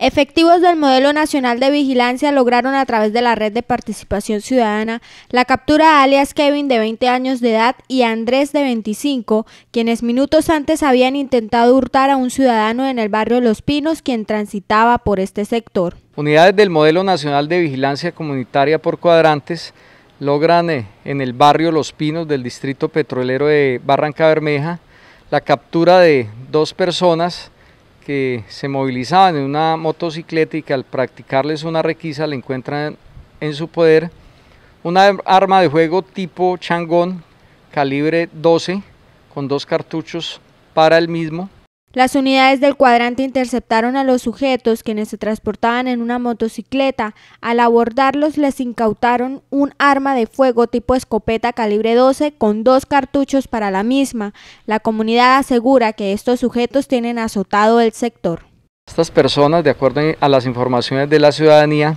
Efectivos del Modelo Nacional de Vigilancia lograron a través de la Red de Participación Ciudadana la captura de alias Kevin de 20 años de edad y Andrés de 25, quienes minutos antes habían intentado hurtar a un ciudadano en el barrio Los Pinos quien transitaba por este sector. Unidades del Modelo Nacional de Vigilancia Comunitaria por Cuadrantes logran eh, en el barrio Los Pinos del Distrito Petrolero de Barranca Bermeja la captura de dos personas que se movilizaban en una motocicleta y que al practicarles una requisa le encuentran en su poder una arma de juego tipo changón calibre 12 con dos cartuchos para el mismo las unidades del cuadrante interceptaron a los sujetos quienes se transportaban en una motocicleta. Al abordarlos les incautaron un arma de fuego tipo escopeta calibre 12 con dos cartuchos para la misma. La comunidad asegura que estos sujetos tienen azotado el sector. Estas personas, de acuerdo a las informaciones de la ciudadanía,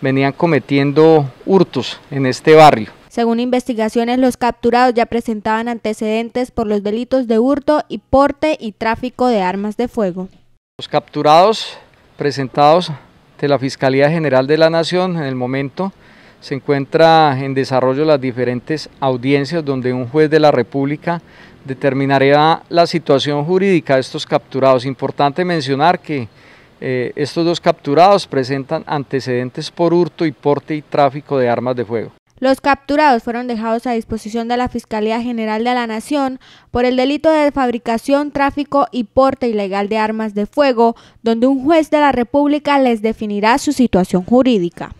venían cometiendo hurtos en este barrio. Según investigaciones, los capturados ya presentaban antecedentes por los delitos de hurto y porte y tráfico de armas de fuego. Los capturados presentados de la Fiscalía General de la Nación en el momento se encuentra en desarrollo las diferentes audiencias donde un juez de la República determinará la situación jurídica de estos capturados. Importante mencionar que eh, estos dos capturados presentan antecedentes por hurto y porte y tráfico de armas de fuego. Los capturados fueron dejados a disposición de la Fiscalía General de la Nación por el delito de fabricación, tráfico y porte ilegal de armas de fuego, donde un juez de la República les definirá su situación jurídica.